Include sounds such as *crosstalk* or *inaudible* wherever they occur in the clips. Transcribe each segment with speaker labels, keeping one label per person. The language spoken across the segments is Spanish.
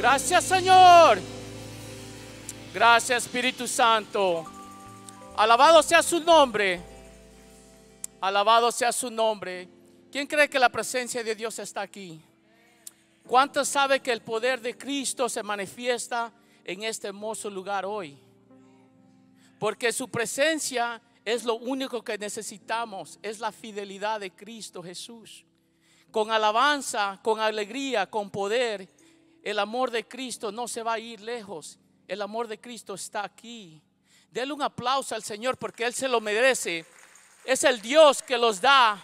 Speaker 1: Gracias Señor. Gracias Espíritu Santo. Alabado sea su nombre. Alabado sea su nombre. ¿Quién cree que la presencia de Dios está aquí? ¿Cuántos sabe que el poder de Cristo se manifiesta en este hermoso lugar hoy? Porque su presencia es lo único que necesitamos, es la fidelidad de Cristo Jesús. Con alabanza, con alegría, con poder el amor de Cristo no se va a ir lejos. El amor de Cristo está aquí. Dele un aplauso al Señor porque Él se lo merece. Es el Dios que los da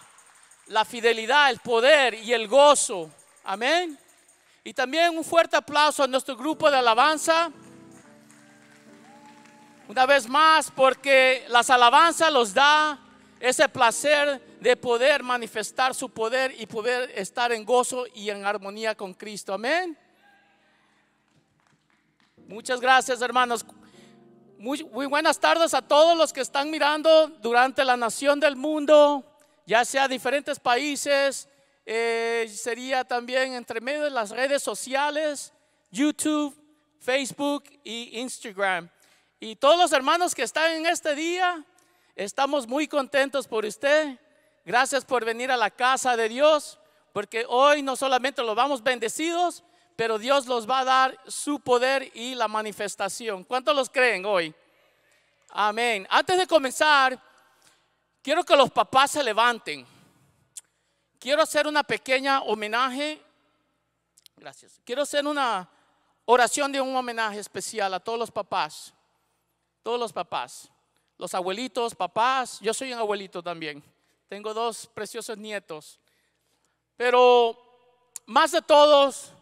Speaker 1: la fidelidad, el poder y el gozo. Amén. Y también un fuerte aplauso a nuestro grupo de alabanza. Una vez más, porque las alabanzas los da ese placer de poder manifestar su poder y poder estar en gozo y en armonía con Cristo. Amén. Muchas gracias, hermanos. Muy, buenas tardes a todos los que están mirando durante la nación del mundo, ya sea diferentes países, eh, sería también entre medio de las redes sociales, YouTube, Facebook y Instagram. Y todos los hermanos que están en este día, estamos muy contentos por usted. Gracias por venir a la casa de Dios, porque hoy no solamente lo vamos bendecidos, pero Dios los va a dar su poder y la manifestación. ¿Cuántos los creen hoy? Amén. Antes de comenzar, quiero que los papás se levanten. Quiero hacer una pequeña homenaje. Gracias. Quiero hacer una oración de un homenaje especial a todos los papás. Todos los papás. Los abuelitos, papás. Yo soy un abuelito también. Tengo dos preciosos nietos. Pero más de todos,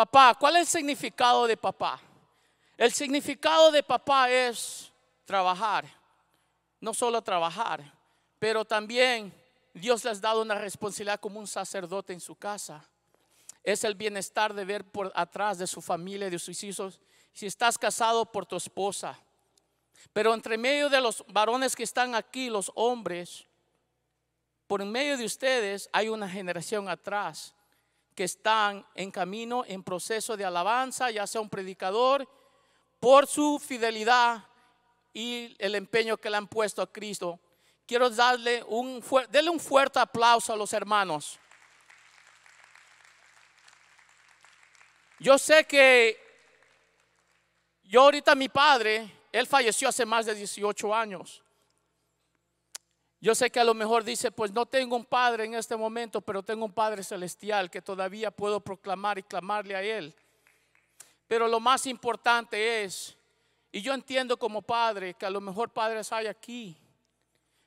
Speaker 1: Papá, ¿cuál es el significado de papá? El significado de papá es trabajar, no solo trabajar, pero también Dios le ha dado una responsabilidad como un sacerdote en su casa. Es el bienestar de ver por atrás de su familia, de sus hijos, si estás casado por tu esposa. Pero entre medio de los varones que están aquí, los hombres, por medio de ustedes hay una generación atrás que están en camino, en proceso de alabanza, ya sea un predicador, por su fidelidad y el empeño que le han puesto a Cristo. Quiero darle un, un fuerte aplauso a los hermanos. Yo sé que yo ahorita mi padre, él falleció hace más de 18 años. Yo sé que a lo mejor dice, pues no tengo un Padre en este momento, pero tengo un Padre celestial que todavía puedo proclamar y clamarle a Él. Pero lo más importante es, y yo entiendo como padre que a lo mejor padres hay aquí,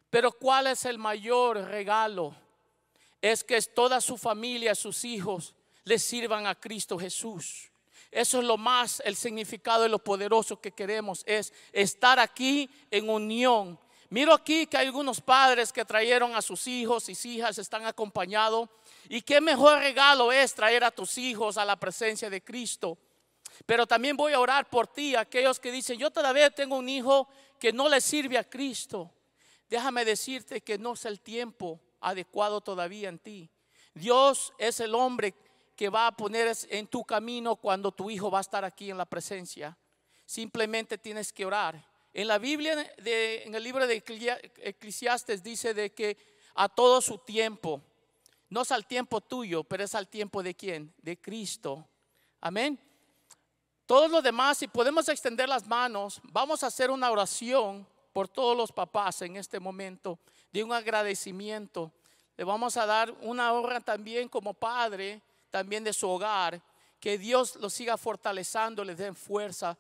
Speaker 1: pero ¿cuál es el mayor regalo? Es que toda su familia, sus hijos, le sirvan a Cristo Jesús. Eso es lo más, el significado de lo poderoso que queremos, es estar aquí en unión Miro aquí que hay algunos padres que trajeron a sus hijos y hijas, están acompañados. Y qué mejor regalo es traer a tus hijos a la presencia de Cristo. Pero también voy a orar por ti, aquellos que dicen, yo todavía tengo un hijo que no le sirve a Cristo. Déjame decirte que no es el tiempo adecuado todavía en ti. Dios es el hombre que va a poner en tu camino cuando tu hijo va a estar aquí en la presencia. Simplemente tienes que orar en la Biblia, en el libro de Eclesiastes dice de que a todo su tiempo, no es al tiempo tuyo, pero es al tiempo de quién? De Cristo. Amén. Todos los demás, si podemos extender las manos, vamos a hacer una oración por todos los papás en este momento, de un agradecimiento. Le vamos a dar una honra también como padre, también de su hogar, que Dios los siga fortaleciendo, les den fuerza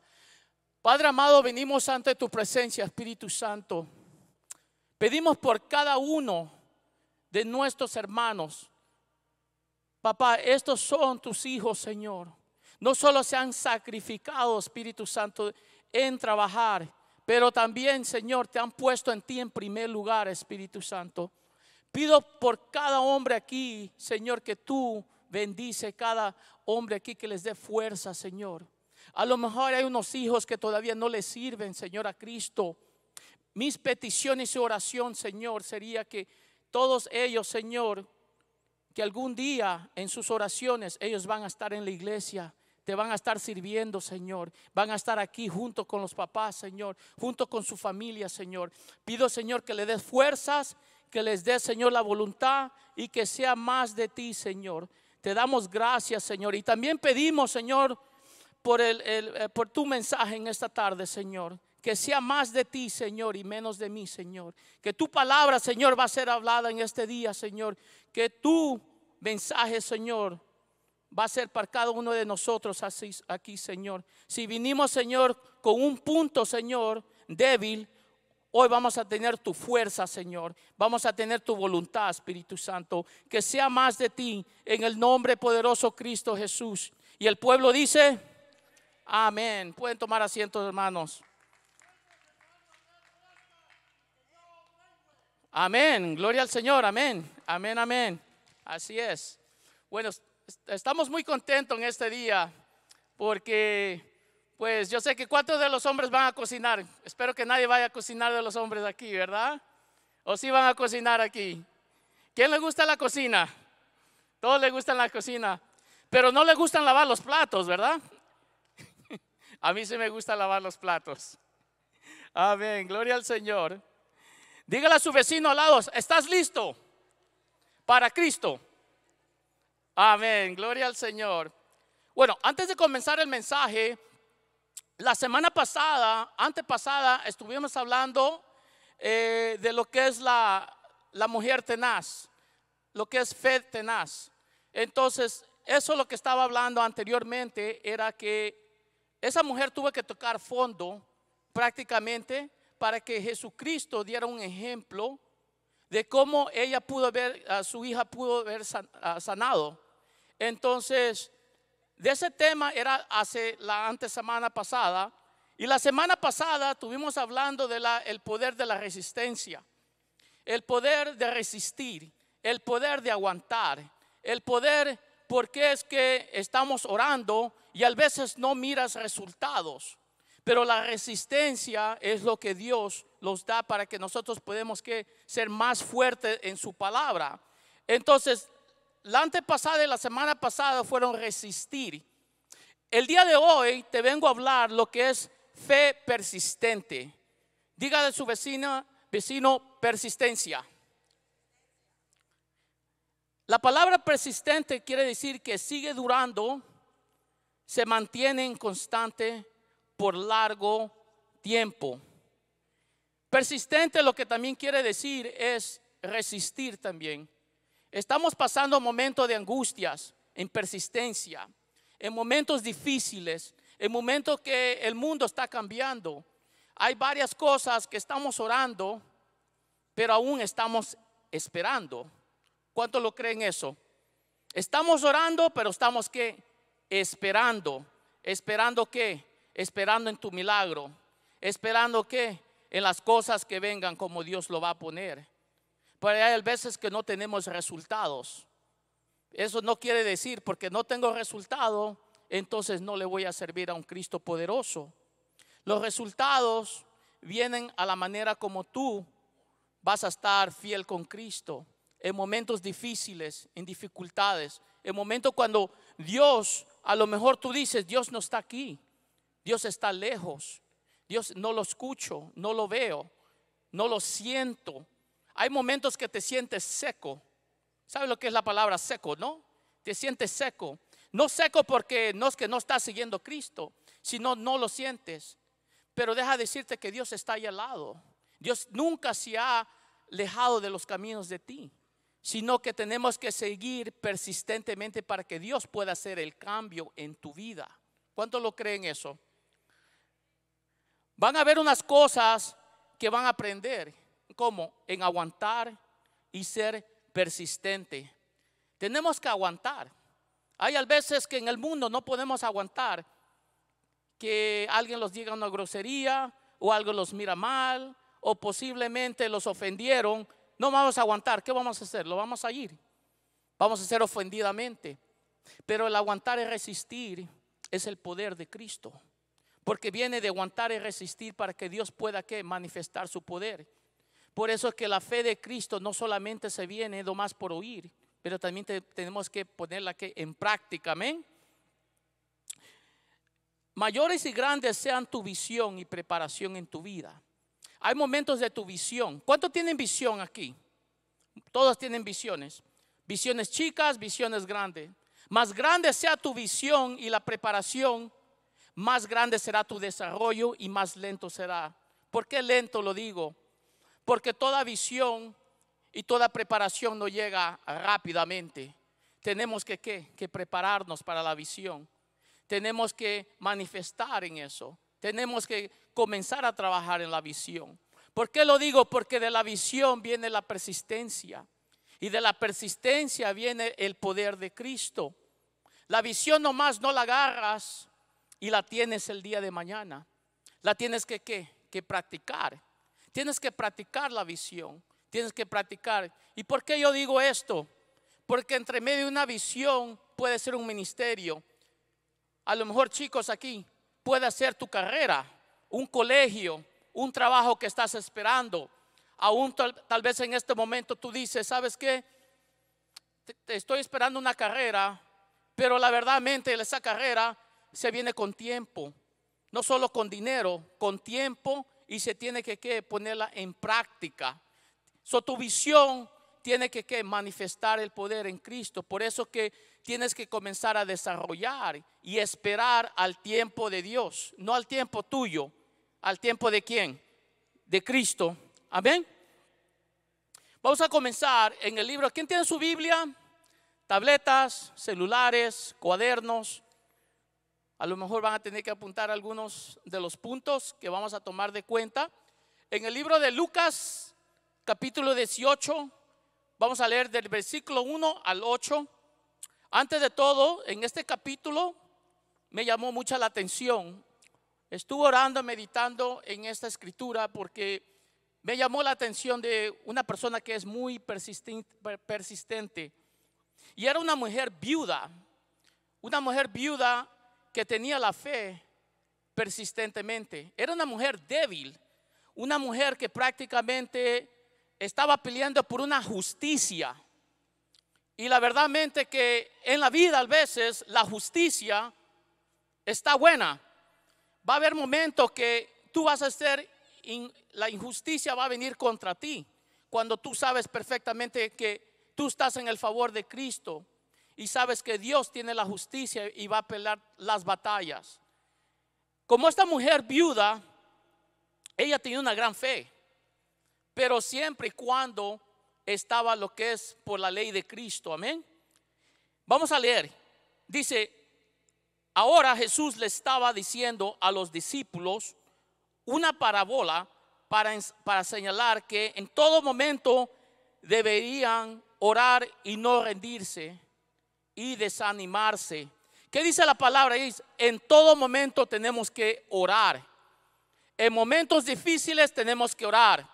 Speaker 1: Padre amado, venimos ante tu presencia, Espíritu Santo. Pedimos por cada uno de nuestros hermanos. Papá, estos son tus hijos, Señor. No solo se han sacrificado, Espíritu Santo, en trabajar, pero también, Señor, te han puesto en ti en primer lugar, Espíritu Santo. Pido por cada hombre aquí, Señor, que tú bendice cada hombre aquí, que les dé fuerza, Señor. A lo mejor hay unos hijos que todavía no le sirven, Señor, a Cristo. Mis peticiones y oración, Señor, sería que todos ellos, Señor, que algún día en sus oraciones ellos van a estar en la iglesia. Te van a estar sirviendo, Señor. Van a estar aquí junto con los papás, Señor. Junto con su familia, Señor. Pido, Señor, que le des fuerzas, que les des, Señor, la voluntad y que sea más de ti, Señor. Te damos gracias, Señor. Y también pedimos, Señor, por, el, eh, por tu mensaje en esta tarde, Señor. Que sea más de ti, Señor, y menos de mí, Señor. Que tu palabra, Señor, va a ser hablada en este día, Señor. Que tu mensaje, Señor, va a ser para cada uno de nosotros así, aquí, Señor. Si vinimos, Señor, con un punto, Señor, débil, hoy vamos a tener tu fuerza, Señor. Vamos a tener tu voluntad, Espíritu Santo. Que sea más de ti en el nombre poderoso Cristo Jesús. Y el pueblo dice... Amén. Pueden tomar asientos, hermanos. Amén. Gloria al Señor. Amén. Amén, amén. Así es. Bueno, estamos muy contentos en este día porque, pues yo sé que cuatro de los hombres van a cocinar. Espero que nadie vaya a cocinar de los hombres aquí, ¿verdad? ¿O si van a cocinar aquí? ¿Quién le gusta la cocina? Todos le gustan la cocina, pero no le gustan lavar los platos, ¿verdad? A mí se me gusta lavar los platos. Amén, gloria al Señor. Dígale a su vecino al lado, ¿estás listo para Cristo? Amén, gloria al Señor. Bueno, antes de comenzar el mensaje, la semana pasada, antepasada, estuvimos hablando eh, de lo que es la, la mujer tenaz, lo que es fe tenaz. Entonces, eso lo que estaba hablando anteriormente, era que esa mujer tuvo que tocar fondo prácticamente para que Jesucristo diera un ejemplo de cómo ella pudo ver, a su hija pudo ver sanado. Entonces, de ese tema era hace la antes semana pasada. Y la semana pasada tuvimos hablando del poder de la resistencia, el poder de resistir, el poder de aguantar, el poder porque es que estamos orando y a veces no miras resultados. Pero la resistencia es lo que Dios los da para que nosotros podemos que ser más fuertes en su palabra. Entonces, la antepasada y la semana pasada fueron resistir. El día de hoy te vengo a hablar lo que es fe persistente. Diga de su vecina, vecino, persistencia. La palabra persistente quiere decir que sigue durando, se mantiene en constante por largo tiempo. Persistente lo que también quiere decir es resistir también. Estamos pasando momentos de angustias, en persistencia, en momentos difíciles, en momentos que el mundo está cambiando. Hay varias cosas que estamos orando, pero aún estamos esperando. ¿Cuántos lo creen eso? Estamos orando, pero estamos que esperando. ¿Esperando que Esperando en tu milagro. ¿Esperando que En las cosas que vengan como Dios lo va a poner. Pero hay veces que no tenemos resultados. Eso no quiere decir, porque no tengo resultado, entonces no le voy a servir a un Cristo poderoso. Los resultados vienen a la manera como tú vas a estar fiel con Cristo en momentos difíciles, en dificultades, en momentos cuando Dios, a lo mejor tú dices, Dios no está aquí, Dios está lejos, Dios no lo escucho, no lo veo, no lo siento. Hay momentos que te sientes seco. ¿Sabes lo que es la palabra seco, no? Te sientes seco. No seco porque no es que no estás siguiendo Cristo, sino no lo sientes. Pero deja decirte que Dios está ahí al lado. Dios nunca se ha alejado de los caminos de ti sino que tenemos que seguir persistentemente para que Dios pueda hacer el cambio en tu vida. ¿Cuántos lo creen eso? Van a haber unas cosas que van a aprender, como en aguantar y ser persistente. Tenemos que aguantar. Hay a veces que en el mundo no podemos aguantar que alguien los diga una grosería o algo los mira mal o posiblemente los ofendieron no vamos a aguantar, ¿qué vamos a hacer? Lo vamos a ir. Vamos a ser ofendidamente. Pero el aguantar y resistir es el poder de Cristo. Porque viene de aguantar y resistir para que Dios pueda manifestar su poder. Por eso es que la fe de Cristo no solamente se viene más por oír, pero también tenemos que ponerla que en práctica. Amén. Mayores y grandes sean tu visión y preparación en tu vida. Hay momentos de tu visión. ¿Cuántos tienen visión aquí? Todos tienen visiones. Visiones chicas, visiones grandes. Más grande sea tu visión y la preparación, más grande será tu desarrollo y más lento será. ¿Por qué lento lo digo? Porque toda visión y toda preparación no llega rápidamente. Tenemos que, que prepararnos para la visión. Tenemos que manifestar en eso. Tenemos que comenzar a trabajar en la visión. ¿Por qué lo digo? Porque de la visión viene la persistencia y de la persistencia viene el poder de Cristo. La visión nomás no la agarras y la tienes el día de mañana. La tienes que, ¿qué? que practicar. Tienes que practicar la visión. Tienes que practicar. ¿Y por qué yo digo esto? Porque entre medio de una visión puede ser un ministerio. A lo mejor chicos aquí, puede ser tu carrera, un colegio, un trabajo que estás esperando. Aún tal, vez en este momento tú dices, ¿sabes qué? Te, estoy esperando una carrera, pero la verdad, mente, esa carrera se viene con tiempo, no solo con dinero, con tiempo y se tiene que ponerla en práctica. So, tu visión tiene que manifestar el poder en Cristo. Por eso que tienes que comenzar a desarrollar y esperar al tiempo de Dios, no al tiempo tuyo, al tiempo de quién? De Cristo. Amén. Vamos a comenzar en el libro. ¿Quién tiene su Biblia? Tabletas, celulares, cuadernos. A lo mejor van a tener que apuntar algunos de los puntos que vamos a tomar de cuenta. En el libro de Lucas, capítulo 18, vamos a leer del versículo 1 al 8. Antes de todo, en este capítulo me llamó mucha la atención. Estuve orando, meditando en esta escritura porque me llamó la atención de una persona que es muy persistente. Y era una mujer viuda, una mujer viuda que tenía la fe persistentemente. Era una mujer débil, una mujer que prácticamente estaba peleando por una justicia y la verdad mente que en la vida a veces la justicia está buena. Va a haber momentos que tú vas a ser, la injusticia va a venir contra ti, cuando tú sabes perfectamente que tú estás en el favor de Cristo y sabes que Dios tiene la justicia y va a pelear las batallas. Como esta mujer viuda, ella tenía una gran fe, pero siempre y cuando estaba lo que es por la ley de Cristo. Amén. Vamos a leer. Dice, ahora Jesús le estaba diciendo a los discípulos una parábola para, para señalar que en todo momento deberían orar y no rendirse y desanimarse. ¿Qué dice la palabra? Dice, en todo momento tenemos que orar. En momentos difíciles tenemos que orar.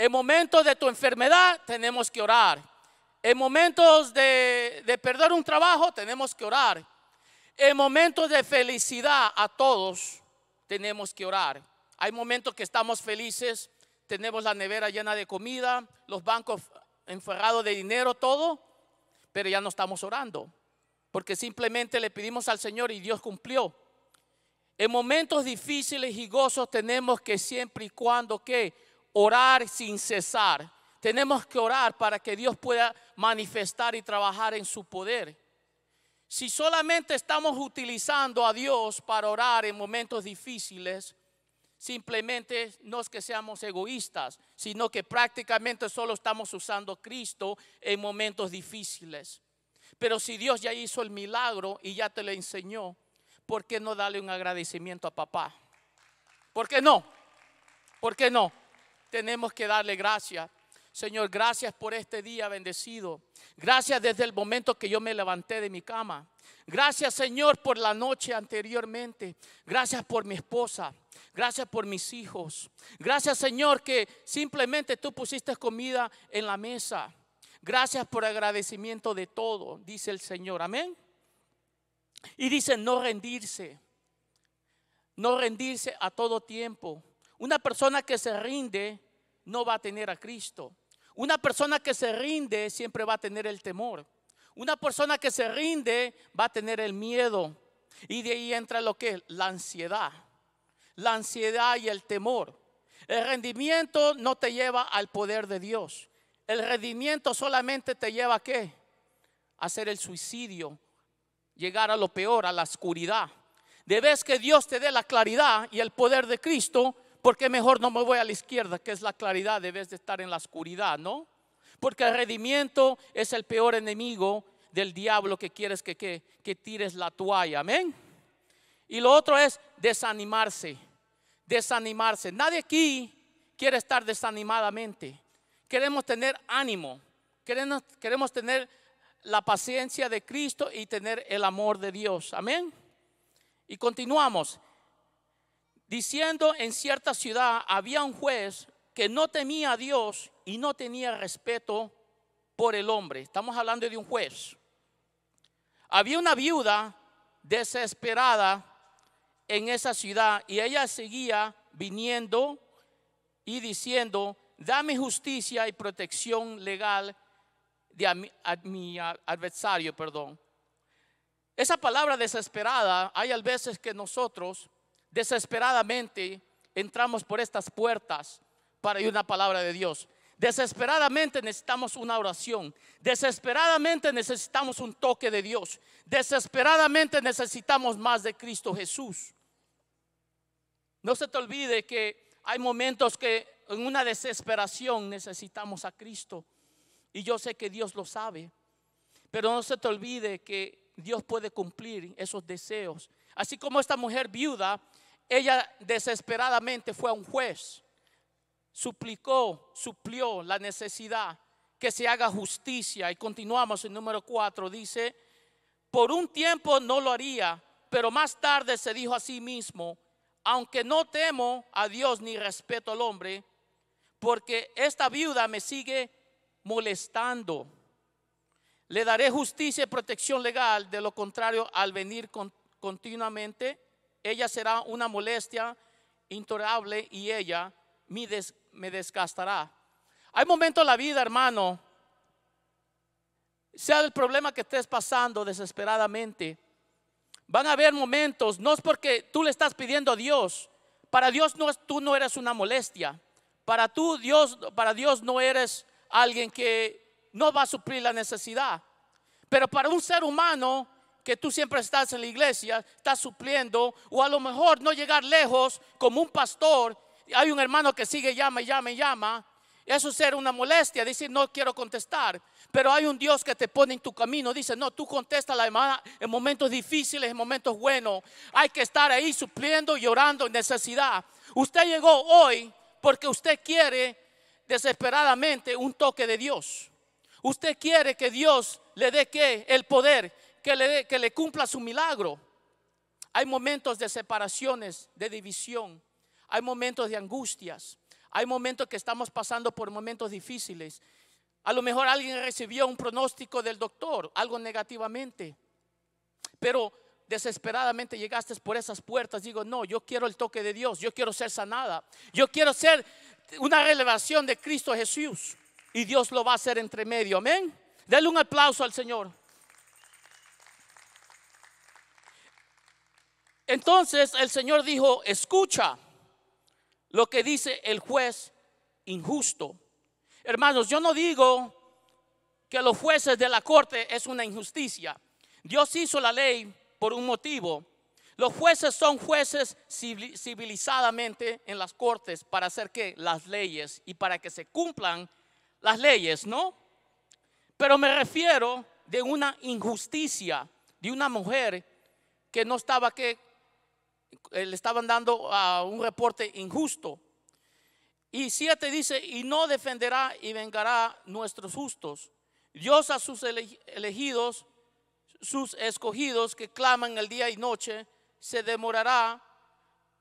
Speaker 1: En momentos de tu enfermedad tenemos que orar. En momentos de, perder un trabajo tenemos que orar. En momentos de felicidad a todos tenemos que orar. Hay momentos que estamos felices, tenemos la nevera llena de comida, los bancos enferrados de dinero, todo, pero ya no estamos orando, porque simplemente le pedimos al Señor y Dios cumplió. En momentos difíciles y gozos tenemos que siempre y cuando que orar sin cesar. Tenemos que orar para que Dios pueda manifestar y trabajar en su poder. Si solamente estamos utilizando a Dios para orar en momentos difíciles, simplemente no es que seamos egoístas, sino que prácticamente solo estamos usando a Cristo en momentos difíciles. Pero si Dios ya hizo el milagro y ya te lo enseñó, ¿por qué no darle un agradecimiento a papá? ¿Por qué no? ¿Por qué no? tenemos que darle gracias. Señor, gracias por este día bendecido. Gracias desde el momento que yo me levanté de mi cama. Gracias, Señor, por la noche anteriormente. Gracias por mi esposa. Gracias por mis hijos. Gracias, Señor, que simplemente tú pusiste comida en la mesa. Gracias por agradecimiento de todo, dice el Señor. Amén. Y dice no rendirse. No rendirse a todo tiempo. Una persona que se rinde no va a tener a Cristo. Una persona que se rinde siempre va a tener el temor. Una persona que se rinde va a tener el miedo. Y de ahí entra lo que es la ansiedad. La ansiedad y el temor. El rendimiento no te lleva al poder de Dios. El rendimiento solamente te lleva a qué? A hacer el suicidio, llegar a lo peor, a la oscuridad. Debes que Dios te dé la claridad y el poder de Cristo porque mejor no me voy a la izquierda, que es la claridad, debes de estar en la oscuridad, ¿no? Porque el rendimiento es el peor enemigo del diablo que quieres que, que tires la toalla, amén. Y lo otro es desanimarse, desanimarse. Nadie aquí quiere estar desanimadamente. Queremos tener ánimo, queremos, queremos tener la paciencia de Cristo y tener el amor de Dios, amén. Y continuamos diciendo en cierta ciudad había un juez que no temía a Dios y no tenía respeto por el hombre. Estamos hablando de un juez. Había una viuda desesperada en esa ciudad y ella seguía viniendo y diciendo, dame justicia y protección legal de mi, mi adversario, perdón. Esa palabra desesperada hay a veces que nosotros Desesperadamente entramos por estas puertas para ir una palabra de Dios. Desesperadamente necesitamos una oración. Desesperadamente necesitamos un toque de Dios. Desesperadamente necesitamos más de Cristo Jesús. No se te olvide que hay momentos que en una desesperación necesitamos a Cristo. Y yo sé que Dios lo sabe. Pero no se te olvide que Dios puede cumplir esos deseos. Así como esta mujer viuda ella desesperadamente fue a un juez, suplicó, suplió la necesidad que se haga justicia. Y continuamos en número cuatro dice, por un tiempo no lo haría, pero más tarde se dijo a sí mismo, aunque no temo a Dios ni respeto al hombre, porque esta viuda me sigue molestando. Le daré justicia y protección legal, de lo contrario, al venir continuamente ella será una molestia intolerable y ella me, me desgastará. Hay momentos en la vida, hermano, sea el problema que estés pasando desesperadamente, van a haber momentos, no es porque tú le estás pidiendo a Dios, para Dios no es, tú no eres una molestia, para tú Dios, para Dios no eres alguien que no va a suplir la necesidad, pero para un ser humano que tú siempre estás en la iglesia, estás supliendo, o a lo mejor no llegar lejos como un pastor, hay un hermano que sigue llama llama llama, eso será una molestia, decir no quiero contestar, pero hay un Dios que te pone en tu camino, dice no, tú contesta la hermana en momentos difíciles, en momentos buenos, hay que estar ahí supliendo y orando en necesidad. Usted llegó hoy porque usted quiere desesperadamente un toque de Dios. Usted quiere que Dios le dé que el poder, que le, cumpla su milagro. Hay momentos de separaciones, de división, hay momentos de angustias, hay momentos que estamos pasando por momentos difíciles. A lo mejor alguien recibió un pronóstico del doctor, algo negativamente, pero desesperadamente llegaste por esas puertas. Digo, no, yo quiero el toque de Dios, yo quiero ser sanada, yo quiero ser una relevación de Cristo Jesús. Y Dios lo va a hacer entre medio, amén. Dale un aplauso al Señor. Entonces el Señor dijo, escucha lo que dice el juez injusto. Hermanos, yo no digo que los jueces de la corte es una injusticia. Dios hizo la ley por un motivo. Los jueces son jueces civilizadamente en las cortes para hacer que las leyes y para que se cumplan las leyes, ¿no? Pero me refiero de una injusticia de una mujer que no estaba que eh, le estaban dando a un reporte injusto. Y siete dice, y no defenderá y vengará nuestros justos. Dios a sus elegidos, sus escogidos que claman el día y noche, se demorará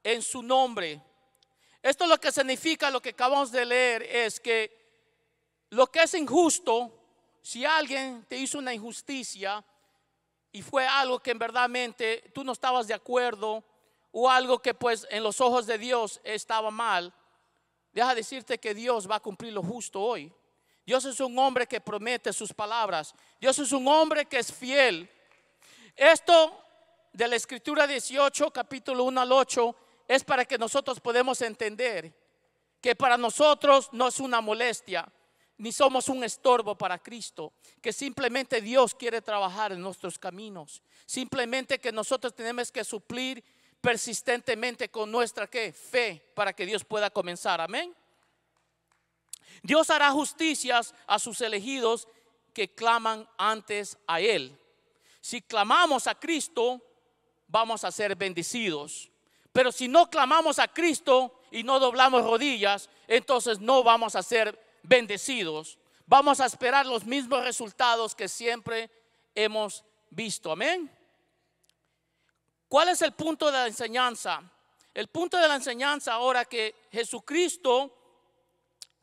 Speaker 1: en su nombre. Esto es lo que significa lo que acabamos de leer, es que lo que es injusto, si alguien te hizo una injusticia y fue algo que en verdadmente tú no estabas de acuerdo, o algo que pues en los ojos de Dios estaba mal, deja decirte que Dios va a cumplir lo justo hoy. Dios es un hombre que promete sus palabras. Dios es un hombre que es fiel. Esto de la Escritura 18, capítulo 1 al 8, es para que nosotros podemos entender que para nosotros no es una molestia, ni somos un estorbo para Cristo, que simplemente Dios quiere trabajar en nuestros caminos, simplemente que nosotros tenemos que suplir persistentemente con nuestra ¿qué? fe para que Dios pueda comenzar. Amén. Dios hará justicias a sus elegidos que claman antes a Él. Si clamamos a Cristo, vamos a ser bendecidos. Pero si no clamamos a Cristo y no doblamos rodillas, entonces no vamos a ser bendecidos. Vamos a esperar los mismos resultados que siempre hemos visto. Amén. ¿Cuál es el punto de la enseñanza? El punto de la enseñanza ahora que Jesucristo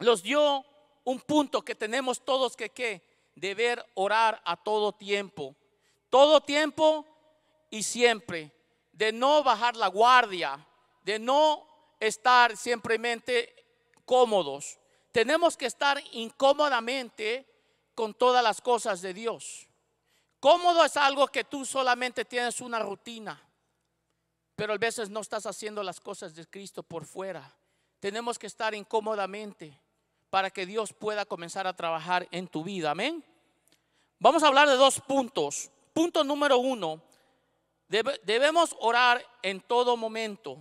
Speaker 1: los dio un punto que tenemos todos que qué, deber orar a todo tiempo, todo tiempo y siempre, de no bajar la guardia, de no estar simplemente cómodos. Tenemos que estar incómodamente con todas las cosas de Dios. Cómodo es algo que tú solamente tienes una rutina. Pero a veces no estás haciendo las cosas de Cristo por fuera. Tenemos que estar incómodamente para que Dios pueda comenzar a trabajar en tu vida. Amén. Vamos a hablar de dos puntos. Punto número uno, debemos orar en todo momento.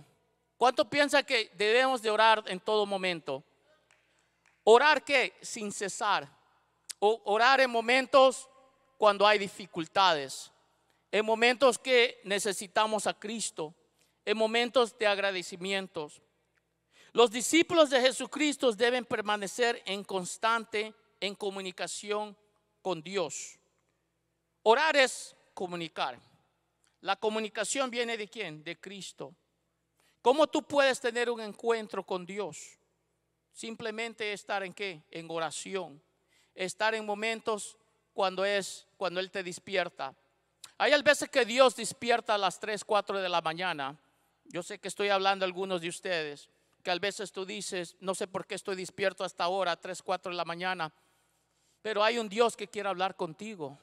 Speaker 1: ¿Cuánto piensa que debemos de orar en todo momento? Orar qué? Sin cesar. O orar en momentos cuando hay dificultades, en momentos que necesitamos a Cristo en momentos de agradecimientos. Los discípulos de Jesucristo deben permanecer en constante en comunicación con Dios. Orar es comunicar. La comunicación viene de quién? De Cristo. ¿Cómo tú puedes tener un encuentro con Dios? Simplemente estar en qué? En oración. Estar en momentos cuando es cuando él te despierta. Hay veces que Dios despierta a las 3, 4 de la mañana yo sé que estoy hablando algunos de ustedes, que a veces tú dices, no sé por qué estoy despierto hasta ahora, 3, 4 de la mañana, pero hay un Dios que quiere hablar contigo.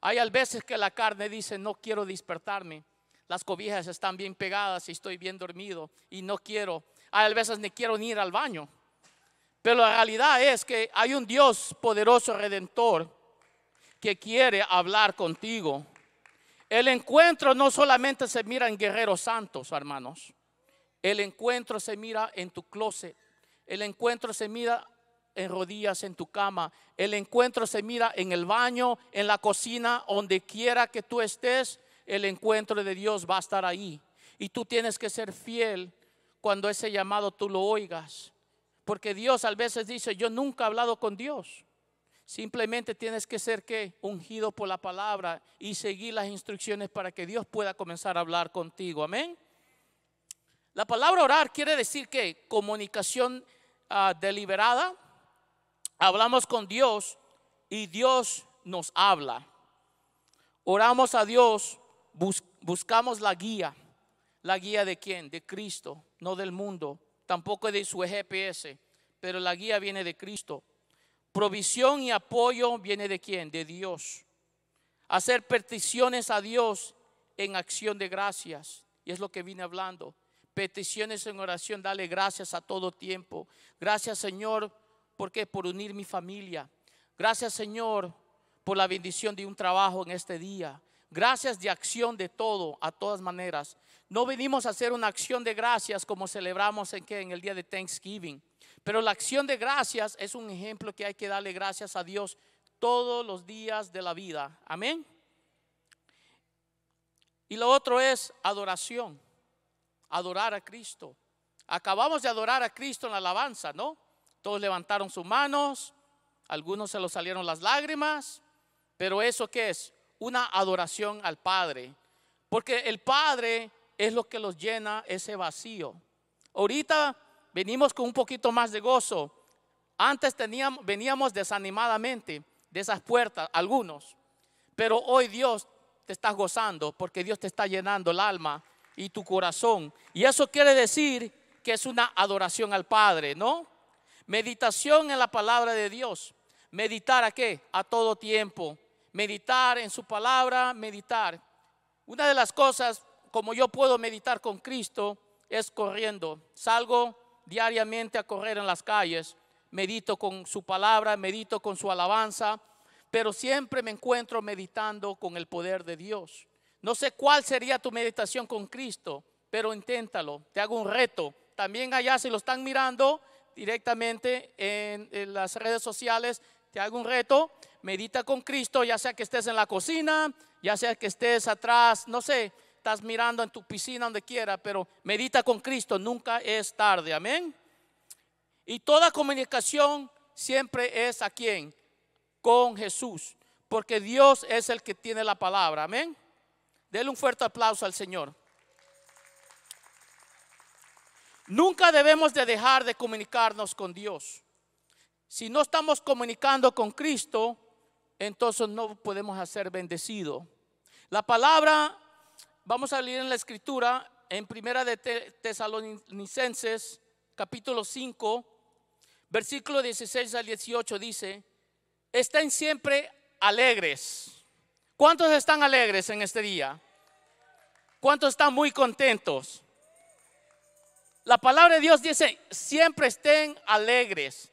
Speaker 1: Hay a veces que la carne dice, no quiero despertarme, las cobijas están bien pegadas y estoy bien dormido y no quiero, hay a veces ni quiero ni ir al baño. Pero la realidad es que hay un Dios poderoso, redentor, que quiere hablar contigo. El encuentro no solamente se mira en guerreros santos, hermanos. El encuentro se mira en tu closet. El encuentro se mira en rodillas en tu cama. El encuentro se mira en el baño, en la cocina, donde quiera que tú estés. El encuentro de Dios va a estar ahí. Y tú tienes que ser fiel cuando ese llamado tú lo oigas. Porque Dios a veces dice, yo nunca he hablado con Dios. Simplemente tienes que ser que ungido por la palabra y seguir las instrucciones para que Dios pueda comenzar a hablar contigo. Amén. La palabra orar quiere decir que comunicación ah, deliberada. Hablamos con Dios y Dios nos habla. Oramos a Dios, buscamos la guía. ¿La guía de quién? De Cristo, no del mundo, tampoco de su GPS, pero la guía viene de Cristo. Provisión y apoyo viene de quién? De Dios. Hacer peticiones a Dios en acción de gracias. Y es lo que vine hablando. Peticiones en oración, dale gracias a todo tiempo. Gracias Señor, porque Por unir mi familia. Gracias Señor por la bendición de un trabajo en este día. Gracias de acción de todo, a todas maneras. No venimos a hacer una acción de gracias como celebramos en, que en el día de Thanksgiving. Pero la acción de gracias es un ejemplo que hay que darle gracias a Dios todos los días de la vida. Amén. Y lo otro es adoración, adorar a Cristo. Acabamos de adorar a Cristo en la alabanza, ¿no? Todos levantaron sus manos, algunos se los salieron las lágrimas, pero eso qué es? Una adoración al Padre, porque el Padre es lo que los llena ese vacío. Ahorita venimos con un poquito más de gozo. Antes teníamos, veníamos desanimadamente de esas puertas, algunos, pero hoy Dios te está gozando porque Dios te está llenando el alma y tu corazón. Y eso quiere decir que es una adoración al Padre, ¿no? Meditación en la palabra de Dios. ¿Meditar a qué? A todo tiempo. Meditar en su palabra, meditar. Una de las cosas como yo puedo meditar con Cristo es corriendo. Salgo diariamente a correr en las calles, medito con su palabra, medito con su alabanza, pero siempre me encuentro meditando con el poder de Dios. No sé cuál sería tu meditación con Cristo, pero inténtalo, te hago un reto. También allá si lo están mirando directamente en, las redes sociales, te hago un reto, medita con Cristo, ya sea que estés en la cocina, ya sea que estés atrás, no sé, estás mirando en tu piscina, donde quiera, pero medita con Cristo, nunca es tarde, amén. Y toda comunicación siempre es a quién? Con Jesús, porque Dios es el que tiene la palabra, amén. Dele un fuerte aplauso al Señor. Nunca debemos de dejar de comunicarnos con Dios. Si no estamos comunicando con Cristo, entonces no podemos ser bendecidos. La palabra Vamos a leer en la escritura, en primera de Tesalonicenses, capítulo 5, versículo 16 al 18, dice, estén siempre alegres. ¿Cuántos están alegres en este día? ¿Cuántos están muy contentos? La palabra de Dios dice, siempre estén alegres.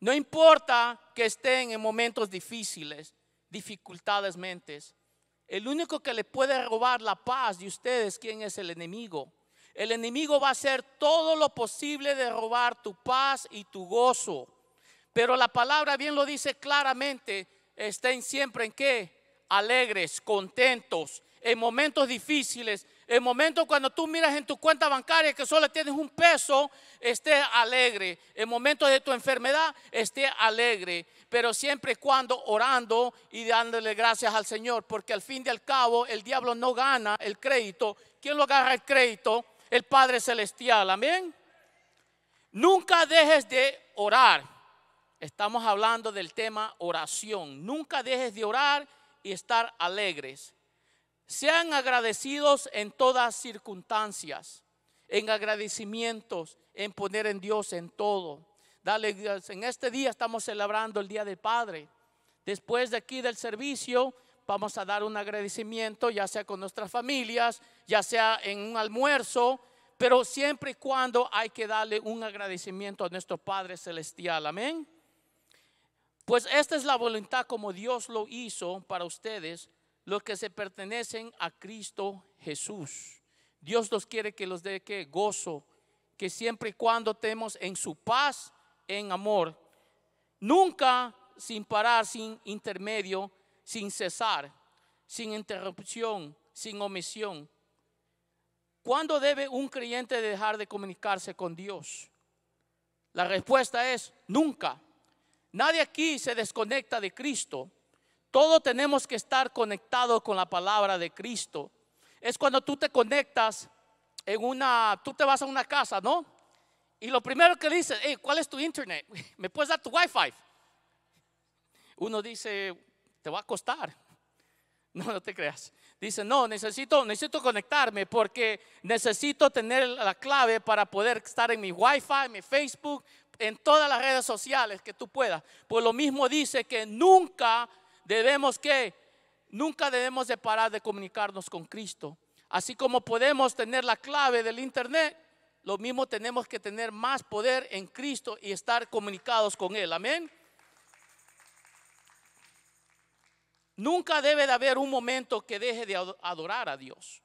Speaker 1: No importa que estén en momentos difíciles, dificultades mentes. El único que le puede robar la paz de ustedes, ¿quién es el enemigo? El enemigo va a hacer todo lo posible de robar tu paz y tu gozo. Pero la palabra bien lo dice claramente, estén siempre en qué? Alegres, contentos, en momentos difíciles, el momento cuando tú miras en tu cuenta bancaria que solo tienes un peso, esté alegre. El momento de tu enfermedad, esté alegre. Pero siempre y cuando orando y dándole gracias al Señor, porque al fin y al cabo el diablo no gana el crédito. ¿Quién lo agarra el crédito? El Padre Celestial. Amén. Nunca dejes de orar. Estamos hablando del tema oración. Nunca dejes de orar y estar alegres. Sean agradecidos en todas circunstancias, en agradecimientos, en poner en Dios en todo. Dale, en este día estamos celebrando el Día del Padre. Después de aquí del servicio, vamos a dar un agradecimiento, ya sea con nuestras familias, ya sea en un almuerzo, pero siempre y cuando hay que darle un agradecimiento a nuestro Padre Celestial. Amén. Pues esta es la voluntad como Dios lo hizo para ustedes los que se pertenecen a Cristo Jesús. Dios los quiere que los dé que gozo, que siempre y cuando estemos en su paz, en amor, nunca sin parar, sin intermedio, sin cesar, sin interrupción, sin omisión. ¿Cuándo debe un creyente dejar de comunicarse con Dios? La respuesta es nunca. Nadie aquí se desconecta de Cristo. Todo tenemos que estar conectado con la palabra de Cristo. Es cuando tú te conectas en una, tú te vas a una casa, ¿no? Y lo primero que dices, ¿cuál es tu internet? *laughs* ¿Me puedes dar tu wifi? Uno dice, te va a costar. *laughs* No, no te creas. Dice, no, necesito, necesito conectarme porque necesito tener la clave para poder estar en mi wifi, en mi Facebook, en todas las redes sociales que tú puedas. Pues lo mismo dice que nunca debemos que nunca debemos de parar de comunicarnos con Cristo. Así como podemos tener la clave del Internet, lo mismo tenemos que tener más poder en Cristo y estar comunicados con Él. Amén. Nunca debe de haber un momento que deje de adorar a Dios.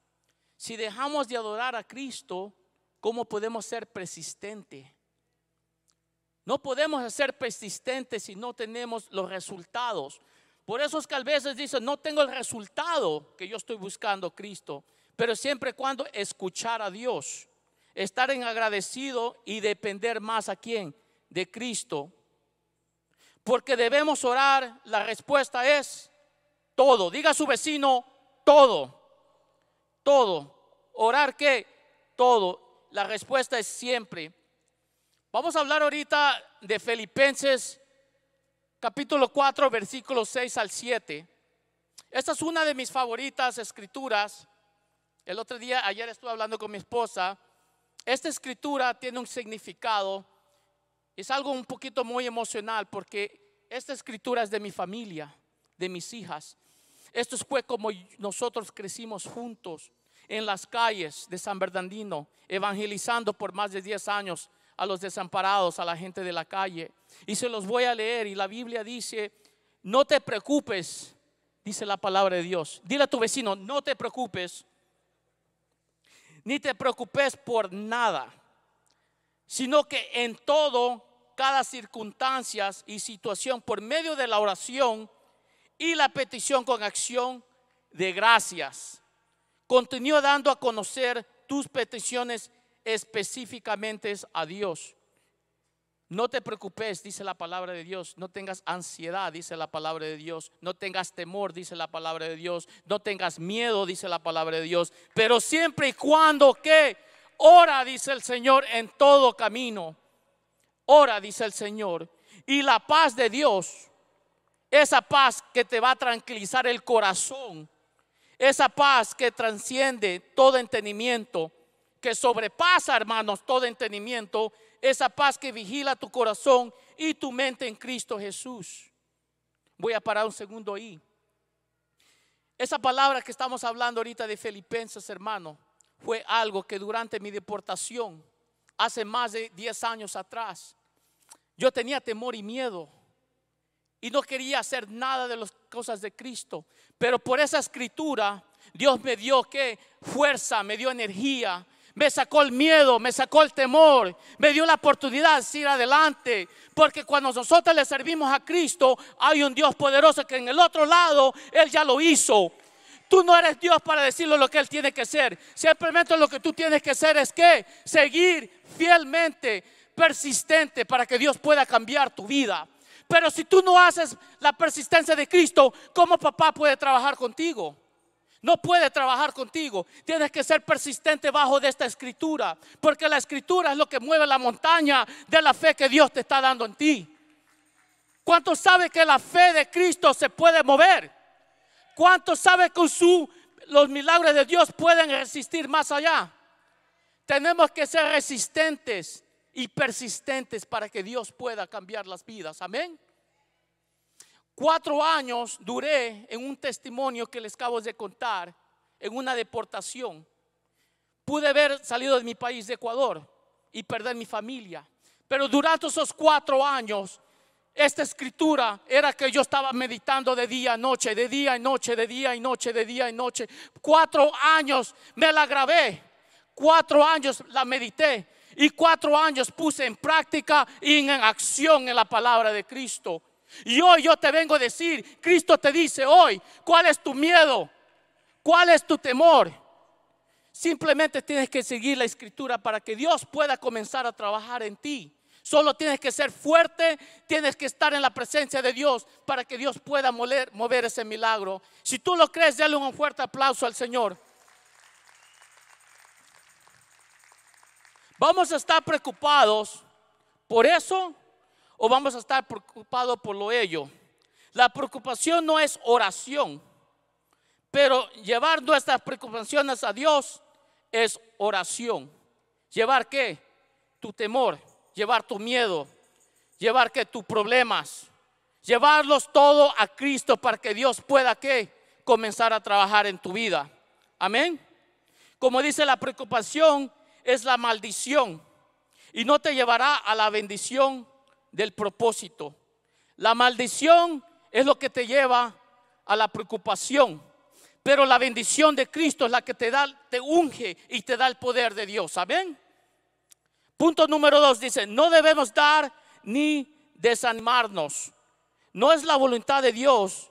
Speaker 1: Si dejamos de adorar a Cristo, ¿cómo podemos ser persistentes? No podemos ser persistentes si no tenemos los resultados. Por eso es que a veces dicen, no tengo el resultado que yo estoy buscando, Cristo, pero siempre cuando escuchar a Dios, estar en agradecido y depender más a quién, de Cristo. Porque debemos orar, la respuesta es todo. Diga a su vecino, todo, todo. ¿Orar qué? Todo. La respuesta es siempre. Vamos a hablar ahorita de Filipenses capítulo 4, versículos 6 al 7. Esta es una de mis favoritas escrituras. El otro día, ayer estuve hablando con mi esposa. Esta escritura tiene un significado. Es algo un poquito muy emocional porque esta escritura es de mi familia, de mis hijas. Esto fue como nosotros crecimos juntos en las calles de San Bernardino, evangelizando por más de 10 años a los desamparados, a la gente de la calle. Y se los voy a leer. Y la Biblia dice, no te preocupes, dice la palabra de Dios. Dile a tu vecino, no te preocupes. Ni te preocupes por nada, sino que en todo, cada circunstancia y situación, por medio de la oración y la petición con acción de gracias, continúa dando a conocer tus peticiones específicamente es a Dios. No te preocupes, dice la palabra de Dios. No tengas ansiedad, dice la palabra de Dios. No tengas temor, dice la palabra de Dios. No tengas miedo, dice la palabra de Dios. Pero siempre y cuando que ora, dice el Señor, en todo camino. Ora, dice el Señor. Y la paz de Dios, esa paz que te va a tranquilizar el corazón, esa paz que transciende todo entendimiento, que sobrepasa, hermanos, todo entendimiento, esa paz que vigila tu corazón y tu mente en Cristo Jesús. Voy a parar un segundo ahí. Esa palabra que estamos hablando ahorita de Filipenses, hermano, fue algo que durante mi deportación, hace más de 10 años atrás, yo tenía temor y miedo y no quería hacer nada de las cosas de Cristo. Pero por esa escritura, Dios me dio que fuerza, me dio energía me sacó el miedo, me sacó el temor, me dio la oportunidad de ir adelante. Porque cuando nosotros le servimos a Cristo, hay un Dios poderoso que en el otro lado Él ya lo hizo. Tú no eres Dios para decirle lo que Él tiene que ser. Simplemente lo que tú tienes que hacer es que seguir fielmente, persistente, para que Dios pueda cambiar tu vida. Pero si tú no haces la persistencia de Cristo, ¿cómo papá puede trabajar contigo? no puede trabajar contigo. Tienes que ser persistente bajo de esta escritura, porque la escritura es lo que mueve la montaña de la fe que Dios te está dando en ti. ¿Cuánto sabe que la fe de Cristo se puede mover? ¿Cuánto sabe que los milagros de Dios pueden resistir más allá? Tenemos que ser resistentes y persistentes para que Dios pueda cambiar las vidas. Amén. Cuatro años duré en un testimonio que les acabo de contar, en una deportación. Pude haber salido de mi país, de Ecuador, y perder mi familia. Pero durante esos cuatro años, esta escritura era que yo estaba meditando de día a noche, de día y noche, de día y noche, de día y noche. Cuatro años me la grabé, cuatro años la medité y cuatro años puse en práctica y en acción en la palabra de Cristo. Y hoy yo te vengo a decir, Cristo te dice hoy, ¿cuál es tu miedo? ¿Cuál es tu temor? Simplemente tienes que seguir la escritura para que Dios pueda comenzar a trabajar en ti. Solo tienes que ser fuerte, tienes que estar en la presencia de Dios para que Dios pueda mover, mover ese milagro. Si tú lo crees, dale un fuerte aplauso al Señor. Vamos a estar preocupados por eso o vamos a estar preocupados por lo ello. La preocupación no es oración, pero llevar nuestras preocupaciones a Dios es oración. ¿Llevar qué? Tu temor, llevar tu miedo, llevar que tus problemas, llevarlos todo a Cristo para que Dios pueda qué? Comenzar a trabajar en tu vida. Amén. Como dice la preocupación es la maldición y no te llevará a la bendición del propósito. La maldición es lo que te lleva a la preocupación, pero la bendición de Cristo es la que te da, te unge y te da el poder de Dios. Amén. Punto número dos dice, no debemos dar ni desanimarnos. No es la voluntad de Dios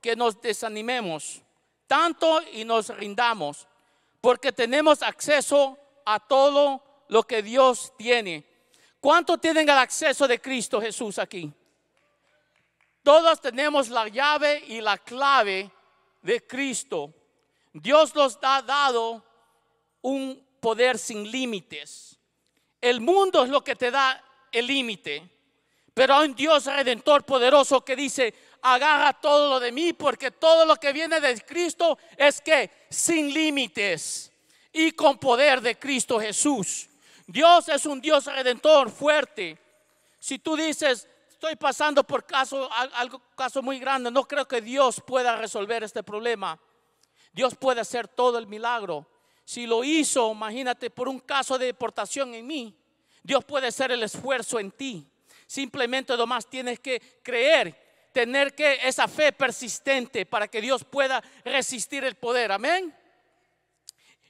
Speaker 1: que nos desanimemos tanto y nos rindamos, porque tenemos acceso a todo lo que Dios tiene. ¿Cuánto tienen el acceso de Cristo Jesús aquí? Todos tenemos la llave y la clave de Cristo. Dios nos ha dado un poder sin límites. El mundo es lo que te da el límite. Pero hay un Dios redentor poderoso que dice, agarra todo lo de mí porque todo lo que viene de Cristo es que sin límites y con poder de Cristo Jesús. Dios es un Dios redentor, fuerte. Si tú dices, estoy pasando por caso, algo, caso muy grande, no creo que Dios pueda resolver este problema. Dios puede hacer todo el milagro. Si lo hizo, imagínate, por un caso de deportación en mí, Dios puede hacer el esfuerzo en ti. Simplemente más tienes que creer, tener que esa fe persistente para que Dios pueda resistir el poder. Amén.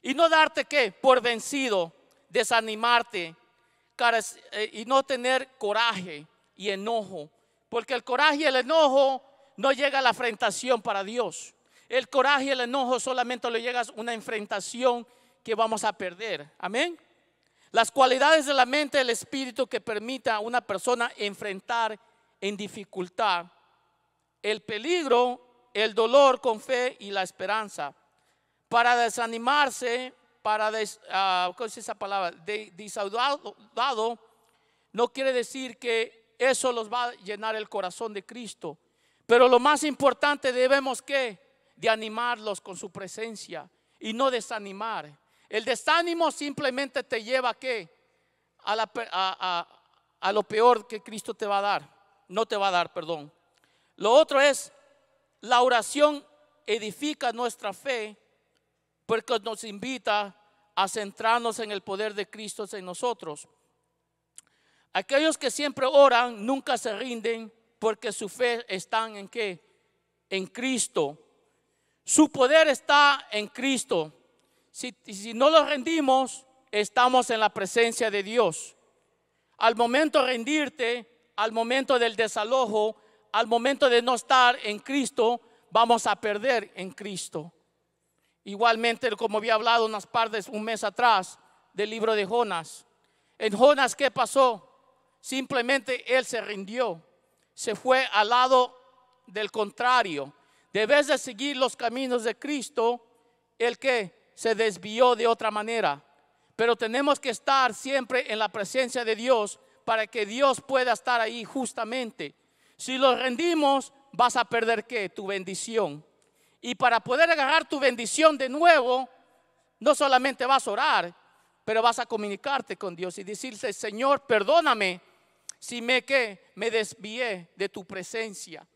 Speaker 1: Y no darte que por vencido, desanimarte eh, y no tener coraje y enojo. Porque el coraje y el enojo no llega a la enfrentación para Dios. El coraje y el enojo solamente le llega a una enfrentación que vamos a perder. Amén. Las cualidades de la mente del espíritu que permita a una persona enfrentar en dificultad el peligro, el dolor con fe y la esperanza. Para desanimarse, para, ah, esa palabra? De, desaudado, no quiere decir que eso los va a llenar el corazón de Cristo. Pero lo más importante debemos que de animarlos con su presencia y no desanimar. El desánimo simplemente te lleva A, la, a, lo peor que Cristo te va a dar, no te va a dar, perdón. Lo otro es, la oración edifica nuestra fe porque nos invita a centrarnos en el poder de Cristo en nosotros. Aquellos que siempre oran nunca se rinden porque su fe está en qué? En Cristo. Su poder está en Cristo. Si, si no lo rendimos, estamos en la presencia de Dios. Al momento de rendirte, al momento del desalojo, al momento de no estar en Cristo, vamos a perder en Cristo. Igualmente, como había hablado unas partes un mes atrás del libro de Jonas. En Jonas, ¿qué pasó? Simplemente él se rindió, se fue al lado del contrario. Debes de seguir los caminos de Cristo, el que se desvió de otra manera. Pero tenemos que estar siempre en la presencia de Dios para que Dios pueda estar ahí justamente. Si lo rendimos, vas a perder qué? Tu bendición. Y para poder agarrar tu bendición de nuevo, no solamente vas a orar, pero vas a comunicarte con Dios y decirle, Señor, perdóname si me, que, me desvié de tu presencia.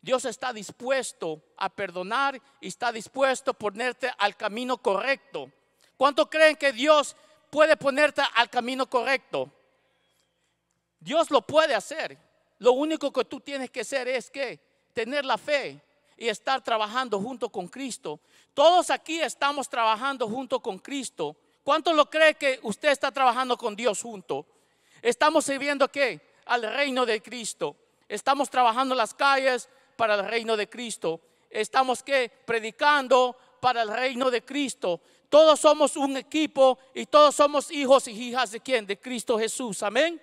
Speaker 1: Dios está dispuesto a perdonar y está dispuesto a ponerte al camino correcto. ¿Cuánto creen que Dios puede ponerte al camino correcto? Dios lo puede hacer. Lo único que tú tienes que hacer es que tener la fe y estar trabajando junto con Cristo. Todos aquí estamos trabajando junto con Cristo. ¿Cuánto lo cree que usted está trabajando con Dios junto? Estamos sirviendo qué? Al reino de Cristo. Estamos trabajando las calles para el reino de Cristo. Estamos qué? Predicando para el reino de Cristo. Todos somos un equipo y todos somos hijos y hijas de quién? De Cristo Jesús. Amén.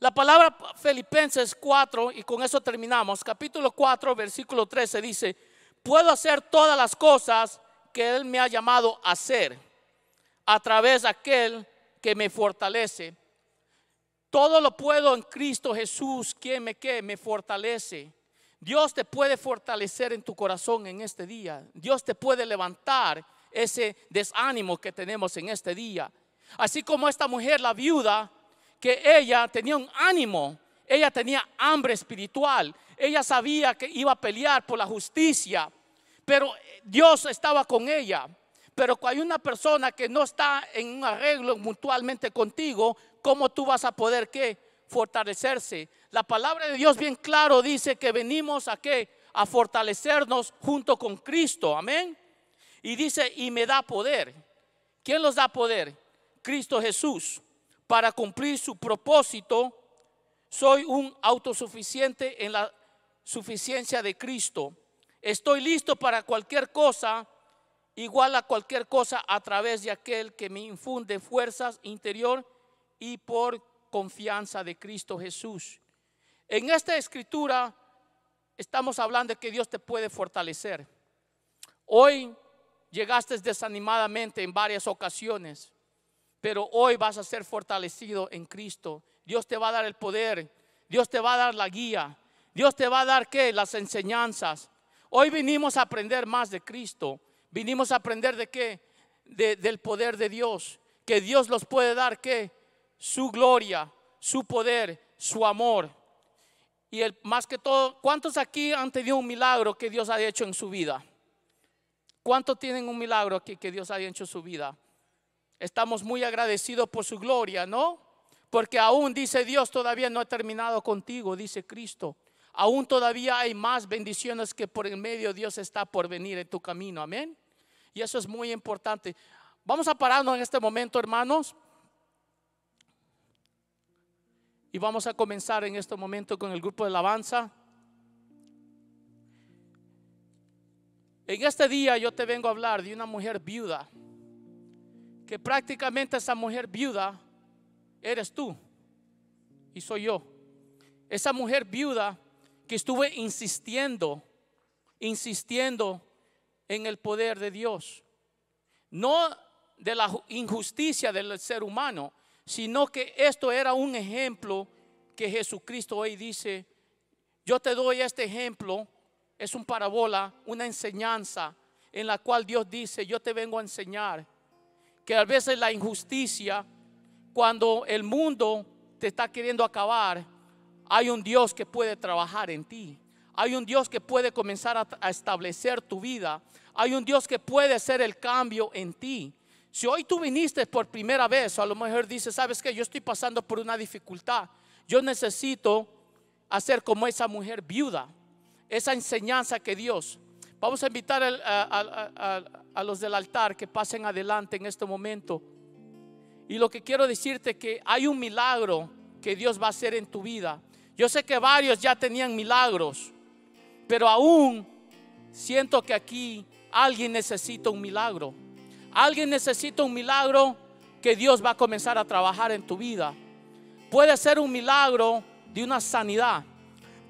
Speaker 1: La palabra Filipenses 4, y con eso terminamos, capítulo 4, versículo 13 dice, puedo hacer todas las cosas que Él me ha llamado a hacer a través de aquel que me fortalece. Todo lo puedo en Cristo Jesús, quien me que me fortalece. Dios te puede fortalecer en tu corazón en este día. Dios te puede levantar ese desánimo que tenemos en este día. Así como esta mujer, la viuda, que ella tenía un ánimo, ella tenía hambre espiritual, ella sabía que iba a pelear por la justicia, pero Dios estaba con ella. Pero cuando hay una persona que no está en un arreglo mutualmente contigo, ¿cómo tú vas a poder qué? Fortalecerse. La palabra de Dios bien claro dice que venimos a qué? A fortalecernos junto con Cristo. Amén. Y dice, y me da poder. ¿Quién los da poder? Cristo Jesús para cumplir su propósito, soy un autosuficiente en la suficiencia de Cristo. Estoy listo para cualquier cosa, igual a cualquier cosa a través de aquel que me infunde fuerzas interior y por confianza de Cristo Jesús. En esta escritura estamos hablando de que Dios te puede fortalecer. Hoy llegaste desanimadamente en varias ocasiones pero hoy vas a ser fortalecido en Cristo. Dios te va a dar el poder, Dios te va a dar la guía, Dios te va a dar qué? Las enseñanzas. Hoy vinimos a aprender más de Cristo, vinimos a aprender de qué? del poder de Dios, que Dios los puede dar qué? Su gloria, su poder, su amor. Y el, más que todo, ¿cuántos aquí han tenido un milagro que Dios ha hecho en su vida? ¿Cuántos tienen un milagro aquí que Dios ha hecho en su vida? Estamos muy agradecidos por su gloria, ¿no? Porque aún dice Dios, todavía no ha terminado contigo, dice Cristo. Aún todavía hay más bendiciones que por el medio Dios está por venir en tu camino, amén. Y eso es muy importante. Vamos a pararnos en este momento, hermanos. Y vamos a comenzar en este momento con el grupo de alabanza. En este día yo te vengo a hablar de una mujer viuda que prácticamente esa mujer viuda eres tú y soy yo. Esa mujer viuda que estuve insistiendo, insistiendo en el poder de Dios. No de la injusticia del ser humano, sino que esto era un ejemplo que Jesucristo hoy dice, yo te doy este ejemplo, es un parábola, una enseñanza en la cual Dios dice, yo te vengo a enseñar que a veces la injusticia, cuando el mundo te está queriendo acabar, hay un Dios que puede trabajar en ti. Hay un Dios que puede comenzar a, establecer tu vida. Hay un Dios que puede hacer el cambio en ti. Si hoy tú viniste por primera vez, o a lo mejor dices, sabes que yo estoy pasando por una dificultad. Yo necesito hacer como esa mujer viuda, esa enseñanza que Dios Vamos a invitar a, los del altar que pasen adelante en este momento. Y lo que quiero decirte es que hay un milagro que Dios va a hacer en tu vida. Yo sé que varios ya tenían milagros, pero aún siento que aquí alguien necesita un milagro. Alguien necesita un milagro que Dios va a comenzar a trabajar en tu vida. Puede ser un milagro de una sanidad.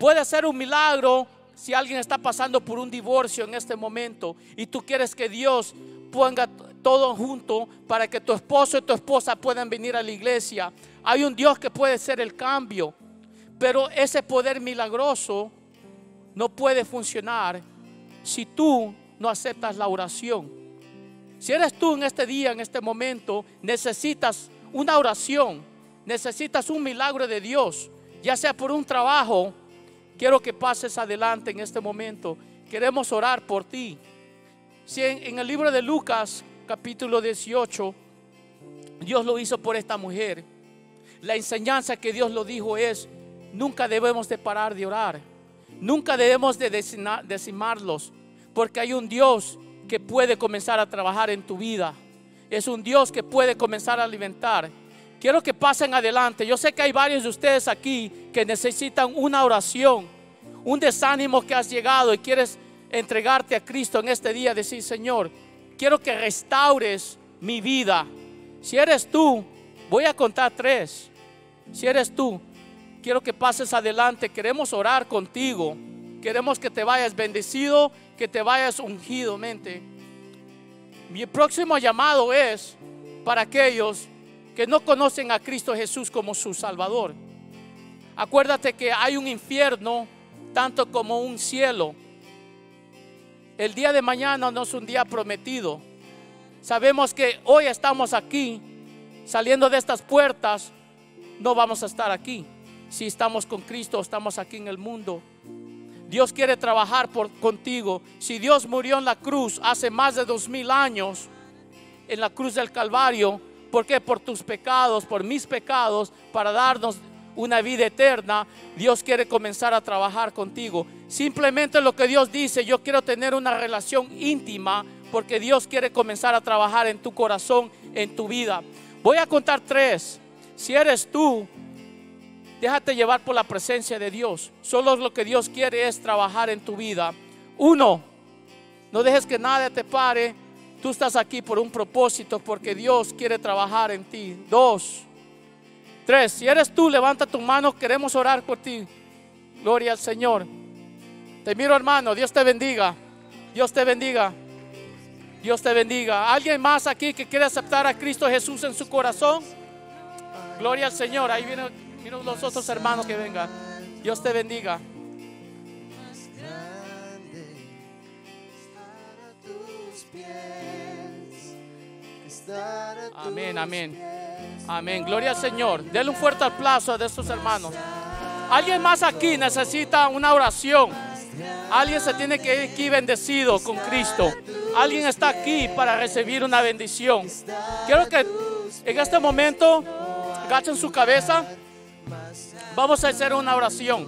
Speaker 1: Puede ser un milagro si alguien está pasando por un divorcio en este momento y tú quieres que Dios ponga todo junto para que tu esposo y tu esposa puedan venir a la iglesia, hay un Dios que puede ser el cambio, pero ese poder milagroso no puede funcionar si tú no aceptas la oración. Si eres tú en este día, en este momento, necesitas una oración, necesitas un milagro de Dios, ya sea por un trabajo, Quiero que pases adelante en este momento. Queremos orar por ti. Si en, el libro de Lucas, capítulo 18, Dios lo hizo por esta mujer. La enseñanza que Dios lo dijo es, nunca debemos de parar de orar. Nunca debemos de decimarlos, porque hay un Dios que puede comenzar a trabajar en tu vida. Es un Dios que puede comenzar a alimentar. Quiero que pasen adelante. Yo sé que hay varios de ustedes aquí que necesitan una oración, un desánimo que has llegado y quieres entregarte a Cristo en este día. Decir, Señor, quiero que restaures mi vida. Si eres tú, voy a contar tres. Si eres tú, quiero que pases adelante. Queremos orar contigo. Queremos que te vayas bendecido, que te vayas ungido, mente. Mi próximo llamado es para aquellos que no conocen a Cristo Jesús como su Salvador. Acuérdate que hay un infierno tanto como un cielo. El día de mañana no es un día prometido. Sabemos que hoy estamos aquí, saliendo de estas puertas, no vamos a estar aquí. Si estamos con Cristo, estamos aquí en el mundo. Dios quiere trabajar por, contigo. Si Dios murió en la cruz hace más de dos mil años, en la cruz del Calvario, ¿Por Por tus pecados, por mis pecados, para darnos una vida eterna. Dios quiere comenzar a trabajar contigo. Simplemente lo que Dios dice, yo quiero tener una relación íntima porque Dios quiere comenzar a trabajar en tu corazón, en tu vida. Voy a contar tres. Si eres tú, déjate llevar por la presencia de Dios. Solo lo que Dios quiere es trabajar en tu vida. Uno, no dejes que nadie te pare estás aquí por un propósito, porque Dios quiere trabajar en ti. Dos. Tres, si eres tú, levanta tu mano, queremos orar por ti. Gloria al Señor. Te miro hermano, Dios te bendiga. Dios te bendiga. Dios te bendiga. ¿Alguien más aquí que quiere aceptar a Cristo Jesús en su corazón? Gloria al Señor. Ahí vienen, vienen los otros hermanos que vengan. Dios te bendiga. Amén, amén. Amén. Gloria al Señor. Denle un fuerte aplauso a estos hermanos. Alguien más aquí necesita una oración. Alguien se tiene que ir aquí bendecido con Cristo. Alguien está aquí para recibir una bendición. Quiero que en este momento agachen su cabeza. Vamos a hacer una oración.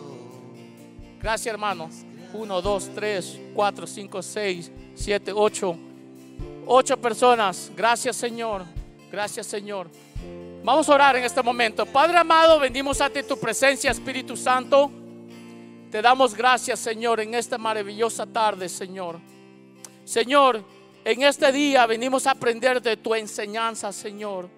Speaker 1: Gracias, hermano. 1, dos 3, cuatro, cinco, 6, siete, ocho Ocho personas. Gracias Señor. Gracias Señor. Vamos a orar en este momento. Padre amado, venimos a ti tu presencia, Espíritu Santo. Te damos gracias, Señor, en esta maravillosa tarde, Señor. Señor, en este día venimos a aprender de tu enseñanza, Señor.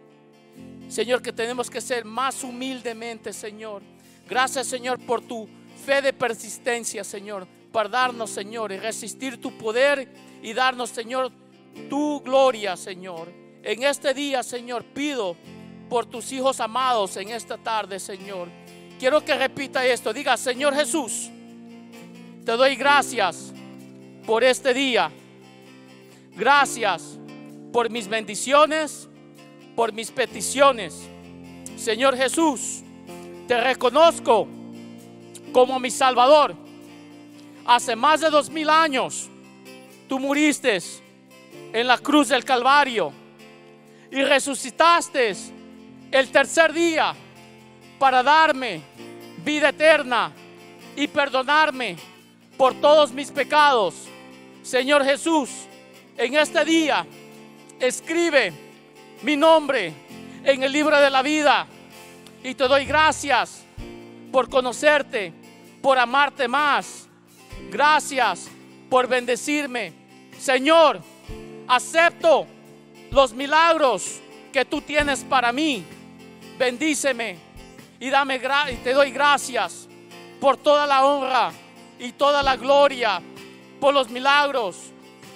Speaker 1: Señor, que tenemos que ser más humildemente, Señor. Gracias, Señor, por tu fe de persistencia, Señor, para darnos, Señor, y resistir tu poder y darnos, Señor, tu gloria, Señor. En este día, Señor, pido por tus hijos amados en esta tarde, Señor. Quiero que repita esto. Diga, Señor Jesús, te doy gracias por este día. Gracias por mis bendiciones, por mis peticiones. Señor Jesús, te reconozco como mi Salvador. Hace más de dos mil años, tú muriste en la cruz del Calvario y resucitaste el tercer día para darme vida eterna y perdonarme por todos mis pecados. Señor Jesús, en este día escribe mi nombre en el libro de la vida y te doy gracias por conocerte, por amarte más. Gracias por bendecirme. Señor, acepto los milagros que tú tienes para mí. Bendíceme y, dame y te doy gracias por toda la honra y toda la gloria, por los milagros,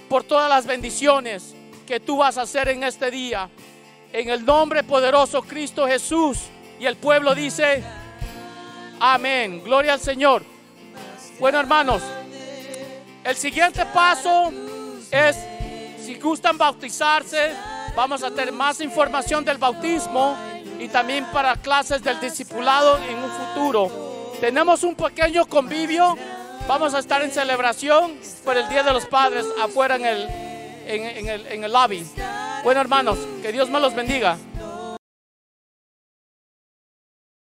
Speaker 1: por todas las bendiciones que tú vas a hacer en este día. En el nombre poderoso Cristo Jesús. Y el pueblo dice, amén, gloria al Señor. Bueno hermanos, el siguiente paso es si gustan bautizarse, vamos a tener más información del bautismo y también para clases del discipulado en un futuro. Tenemos un pequeño convivio. Vamos a estar en celebración por el Día de los Padres afuera en el, en, el, lobby. Bueno, hermanos, que Dios me los bendiga.